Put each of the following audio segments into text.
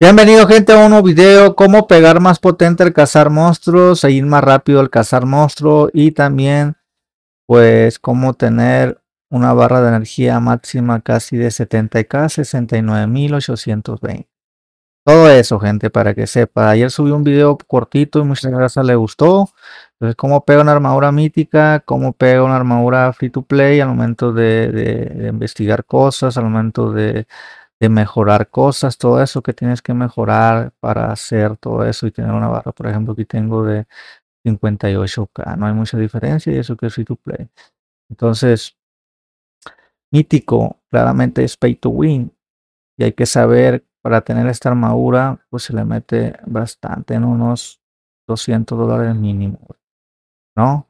Bienvenido gente a un nuevo video, cómo pegar más potente al cazar monstruos, ir más rápido al cazar monstruos y también pues cómo tener una barra de energía máxima casi de 70k, 69.820. Todo eso gente para que sepa, ayer subí un video cortito y muchas gracias le gustó. Entonces cómo pega una armadura mítica, cómo pega una armadura free to play al momento de investigar cosas, al momento de de mejorar cosas, todo eso que tienes que mejorar para hacer todo eso y tener una barra. Por ejemplo, aquí tengo de 58K, no hay mucha diferencia y eso que es free to play. Entonces, mítico, claramente es pay to win y hay que saber para tener esta armadura, pues se le mete bastante en unos 200 dólares mínimo, ¿no?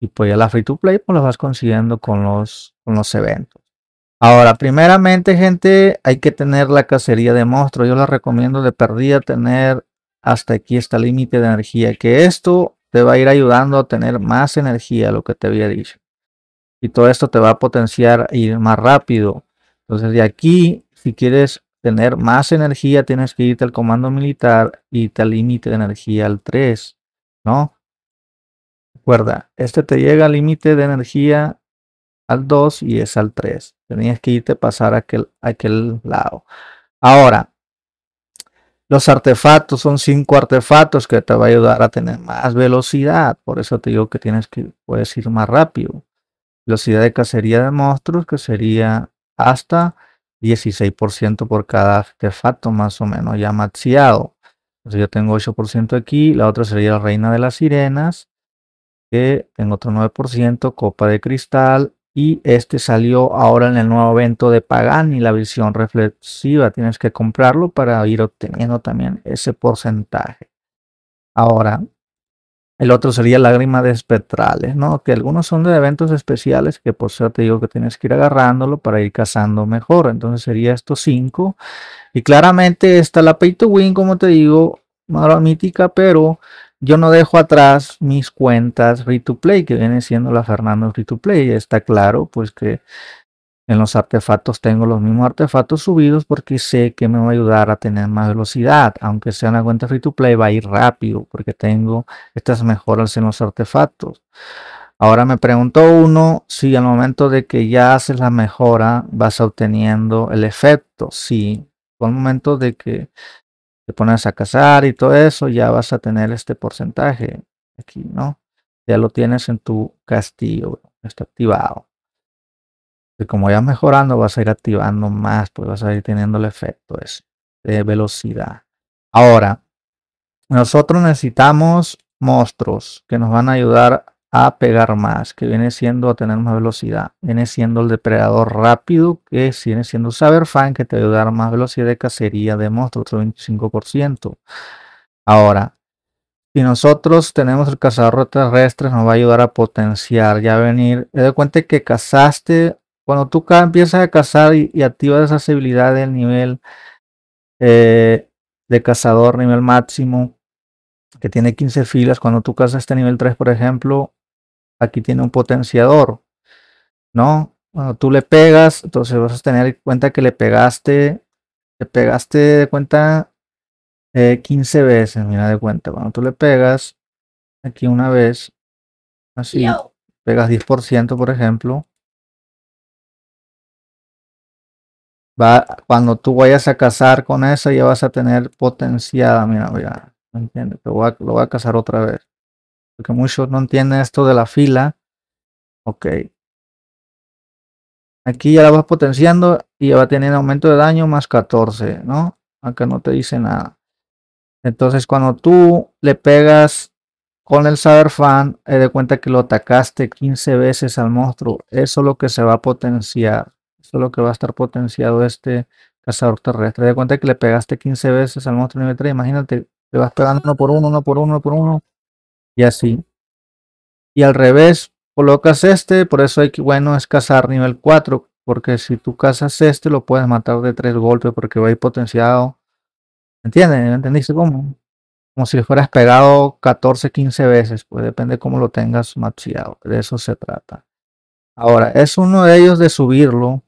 Y pues ya la free to play, pues lo vas consiguiendo con los, con los eventos. Ahora, primeramente, gente, hay que tener la cacería de monstruos. Yo les recomiendo de perdida tener hasta aquí este límite de energía, que esto te va a ir ayudando a tener más energía, lo que te había dicho. Y todo esto te va a potenciar ir más rápido. Entonces, de aquí, si quieres tener más energía, tienes que irte al comando militar y te límite de energía al 3, ¿no? Recuerda, este te llega al límite de energía al 2 y es al 3. Tenías que irte a pasar a aquel, aquel lado. Ahora, los artefactos son cinco artefactos que te va a ayudar a tener más velocidad. Por eso te digo que tienes que puedes ir más rápido. Velocidad de cacería de monstruos, que sería hasta 16% por cada artefacto, más o menos, ya maxiado. Entonces yo tengo 8% aquí. La otra sería la reina de las sirenas. Que tengo otro 9%, copa de cristal, y este salió ahora en el nuevo evento de Pagani, la visión reflexiva. Tienes que comprarlo para ir obteniendo también ese porcentaje. Ahora, el otro sería Lágrima de espectrales, ¿no? Que algunos son de eventos especiales que por ser te digo que tienes que ir agarrándolo para ir cazando mejor. Entonces sería estos cinco. Y claramente está la pay to win, como te digo, ahora mítica, pero yo no dejo atrás mis cuentas free to play, que viene siendo la Fernando free to play. Está claro, pues que en los artefactos tengo los mismos artefactos subidos porque sé que me va a ayudar a tener más velocidad. Aunque sea una cuenta free to play, va a ir rápido porque tengo estas mejoras en los artefactos. Ahora me preguntó uno si al momento de que ya haces la mejora vas obteniendo el efecto. Sí, al momento de que te pones a cazar y todo eso, ya vas a tener este porcentaje aquí, ¿no? Ya lo tienes en tu castillo, está activado. Y como ya mejorando, vas a ir activando más, pues vas a ir teniendo el efecto ese de velocidad. Ahora, nosotros necesitamos monstruos que nos van a ayudar a pegar más, que viene siendo a tener más velocidad. Viene siendo el depredador rápido, que viene siendo saber fan que te va a dar más velocidad de cacería de monstruos, otro 25%. Ahora, si nosotros tenemos el cazador terrestre, nos va a ayudar a potenciar, ya venir. He de cuenta que cazaste, cuando tú empiezas a cazar y, activas esa habilidad del nivel eh, de cazador, nivel máximo, que tiene 15 filas, cuando tú cazas este nivel 3, por ejemplo, aquí tiene un potenciador, ¿no? Cuando tú le pegas, entonces vas a tener en cuenta que le pegaste, le pegaste de cuenta 15 eh, veces, mira de cuenta, cuando tú le pegas aquí una vez, así, pegas 10% por ejemplo, va, cuando tú vayas a casar con esa ya vas a tener potenciada, mira, mira, a, lo voy a casar otra vez porque muchos no entienden esto de la fila. Ok. Aquí ya la vas potenciando y va a tener aumento de daño más 14, ¿no? Acá no te dice nada. Entonces cuando tú le pegas con el saber fan, he de cuenta que lo atacaste 15 veces al monstruo. Eso es lo que se va a potenciar. Eso es lo que va a estar potenciado este cazador terrestre. de cuenta que le pegaste 15 veces al monstruo nivel 3. Imagínate, le vas pegando uno por uno, uno por uno, uno por uno y así. Y al revés, colocas este, por eso hay que, bueno, es cazar nivel 4, porque si tú cazas este lo puedes matar de tres golpes porque va a ir potenciado. ¿Entiendes? ¿Entendiste cómo? Como si le fueras pegado 14, 15 veces, pues depende cómo lo tengas machiado, de eso se trata. Ahora, es uno de ellos de subirlo.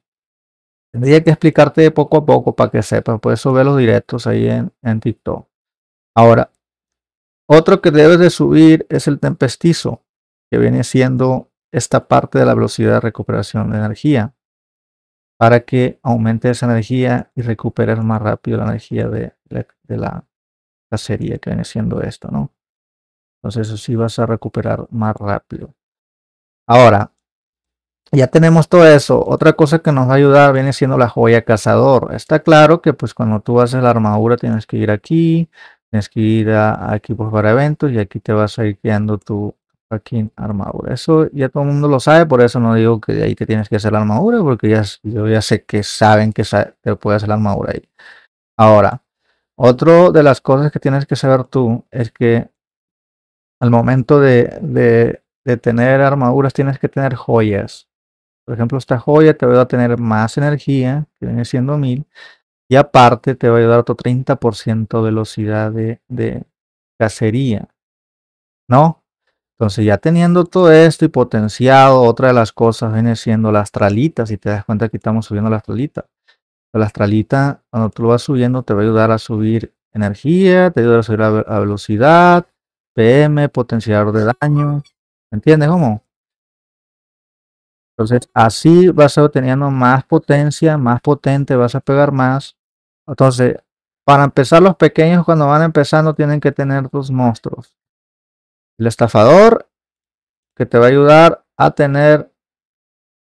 Tendría que explicarte poco a poco para que sepas, por eso ve los directos ahí en, en TikTok. Ahora, otro que debes de subir es el tempestizo, que viene siendo esta parte de la velocidad de recuperación de energía, para que aumente esa energía y recuperes más rápido la energía de, la cacería que viene siendo esto, ¿no? Entonces sí vas a recuperar más rápido. Ahora, ya tenemos todo eso. Otra cosa que nos va a ayudar viene siendo la joya cazador. Está claro que pues cuando tú haces la armadura tienes que ir aquí, Tienes que ir a, equipos para eventos y aquí te vas a ir creando tu aquí armadura. Eso ya todo el mundo lo sabe, por eso no digo que ahí te tienes que hacer la armadura, porque ya, yo ya sé que saben que te puede hacer la armadura ahí. Ahora, otro de las cosas que tienes que saber tú es que al momento de, de tener armaduras tienes que tener joyas. Por ejemplo, esta joya te va a tener más energía, que viene siendo 1000, y aparte te va a ayudar a tu 30% velocidad de, cacería. ¿No? Entonces ya teniendo todo esto y potenciado, otra de las cosas viene siendo la astralita. Si te das cuenta que estamos subiendo la astralita. La astralita cuando tú lo vas subiendo, te va a ayudar a subir energía, te ayuda a subir la velocidad, PM, potenciador de daño. ¿Entiendes cómo? Entonces, así vas a obteniendo más potencia, más potente, vas a pegar más. Entonces, para empezar, los pequeños cuando van empezando tienen que tener dos monstruos. El estafador, que te va a ayudar a tener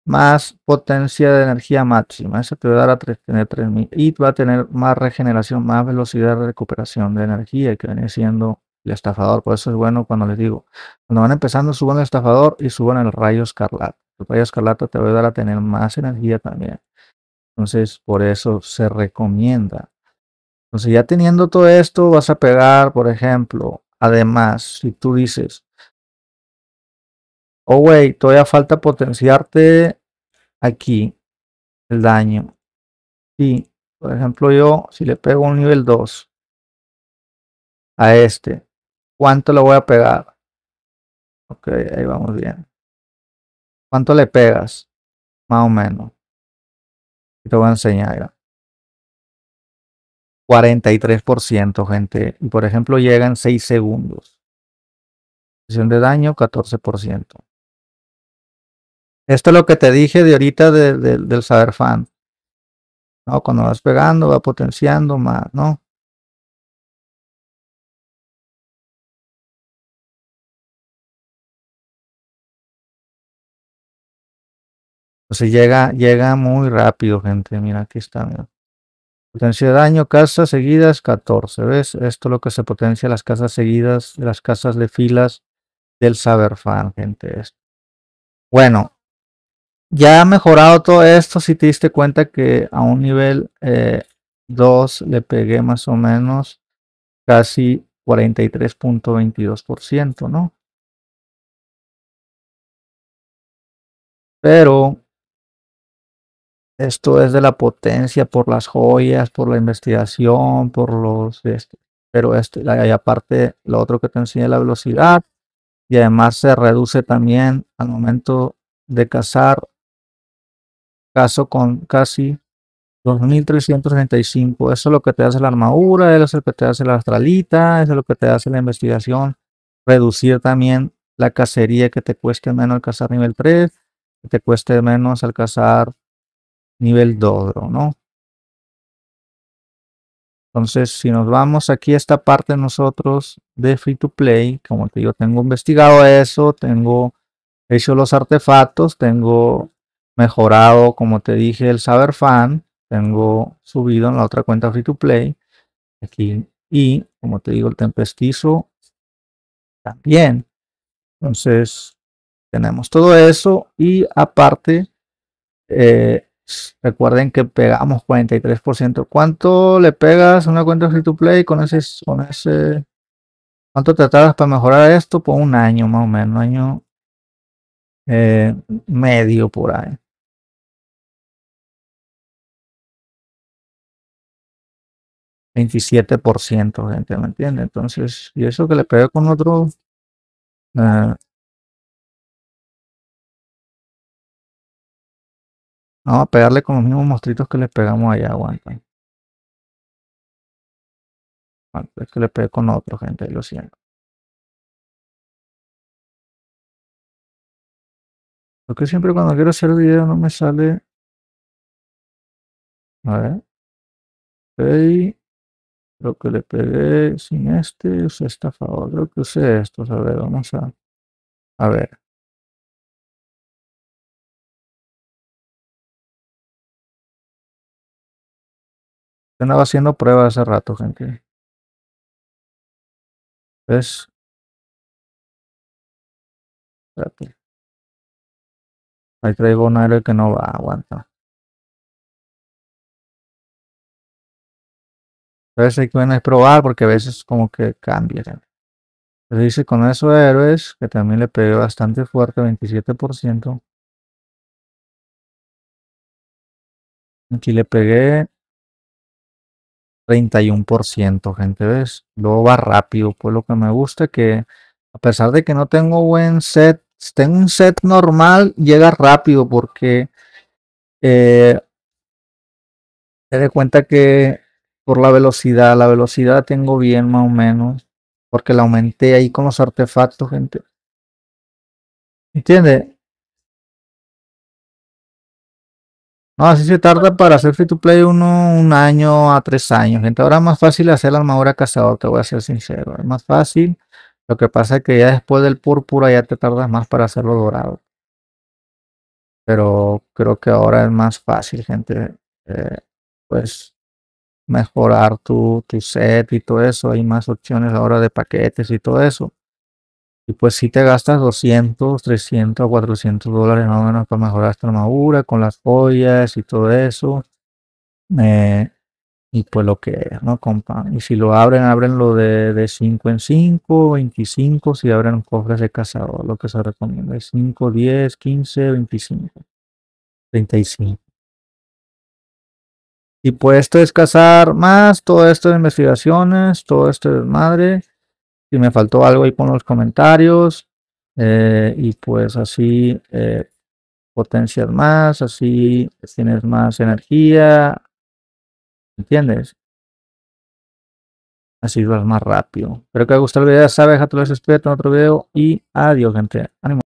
más potencia de energía máxima. Eso te va a dar a tener 3000 y va a tener más regeneración, más velocidad de recuperación de energía que viene siendo el estafador. Por eso es bueno cuando les digo, cuando van empezando, suban el estafador y suban el rayo escarlata tu te va a ayudar a tener más energía también. Entonces, por eso se recomienda. Entonces, ya teniendo todo esto, vas a pegar, por ejemplo, además, si tú dices, oh, wey todavía falta potenciarte aquí el daño. Y, por ejemplo, yo, si le pego un nivel 2 a este, ¿cuánto le voy a pegar? Ok, ahí vamos bien. ¿Cuánto le pegas? Más o menos. Y te voy a enseñar. 43%, gente. Y por ejemplo, llegan 6 segundos. Sesión de daño, 14%. Esto es lo que te dije de ahorita del saber fan. ¿no? Cuando vas pegando, va potenciando más, ¿no? Entonces llega, llega muy rápido, gente. Mira, aquí está. Potencia de daño, casas seguidas, 14. ¿Ves? Esto es lo que se potencia las casas seguidas, las casas de filas del Fan, gente. Bueno, ya ha mejorado todo esto. Si te diste cuenta que a un nivel 2 eh, le pegué más o menos casi 43.22%, ¿no? Pero esto es de la potencia por las joyas, por la investigación, por los... pero este, aparte, lo otro que te enseña la velocidad. Y además se reduce también al momento de cazar. Caso con casi 2335. Eso es lo que te hace la armadura, eso es lo que te hace la astralita, eso es lo que te hace la investigación. Reducir también la cacería que te cueste menos al cazar nivel 3, que te cueste menos al nivel Dodro, ¿no? Entonces, si nos vamos aquí a esta parte nosotros de Free to Play, como te digo, tengo investigado eso, tengo hecho los artefactos, tengo mejorado, como te dije, el saber fan, tengo subido en la otra cuenta Free to Play, aquí, y como te digo, el tempestizo también. Entonces, tenemos todo eso y aparte, eh, Recuerden que pegamos 43%. ¿Cuánto le pegas una cuenta free to play con ese, con ese? ¿Cuánto te tardas para mejorar esto? Por un año más o menos, un año eh, medio por ahí. $27%, gente, ¿me entiende? Entonces, y eso que le pegué con otro, eh, Vamos a pegarle con los mismos mostritos que le pegamos allá, aguantan. Ah, es que le pegué con otro, gente, lo siento. Lo que siempre cuando quiero hacer video no me sale. A ver. lo Creo que le pegué sin este, usé esta favor. Creo que usé esto, A ver, vamos a. A ver. andaba haciendo pruebas hace rato, gente. ¿Ves? Ahí traigo un héroe que no va, aguanta. A veces hay que a probar porque a veces como que cambia. Se dice con eso héroes, que también le pegué bastante fuerte, 27%. Aquí le pegué 31%, gente, ¿ves? Luego va rápido, pues lo que me gusta que a pesar de que no tengo buen set, tengo un set normal, llega rápido porque eh, te de cuenta que por la velocidad, la velocidad tengo bien más o menos, porque la aumenté ahí con los artefactos, gente. ¿Entiendes? No, así se tarda para hacer free to play uno un año a tres años, gente. Ahora es más fácil hacer la armadura cazador, te voy a ser sincero. Es más fácil. Lo que pasa es que ya después del púrpura ya te tardas más para hacerlo dorado. Pero creo que ahora es más fácil, gente. Eh, pues mejorar tu set y todo eso. Hay más opciones ahora de paquetes y todo eso. Y pues si te gastas 200, 300, 400 dólares más o menos para mejorar esta armadura con las joyas y todo eso. Eh, y pues lo que es, ¿no, compa? Y si lo abren, abren de, de 5 en 5, 25, si abren cofres de cazador, lo que se recomienda 5, 10, 15, 25, 35. Y pues esto es cazar más, todo esto de investigaciones, todo esto de madre. Si me faltó algo ahí pon los comentarios. Eh, y pues así eh, potencias más, así tienes más energía. ¿Entiendes? Así vas más rápido. Espero que haya gustado el video. Ya sabes, déjate los de en otro video. Y adiós, gente. Ánimo.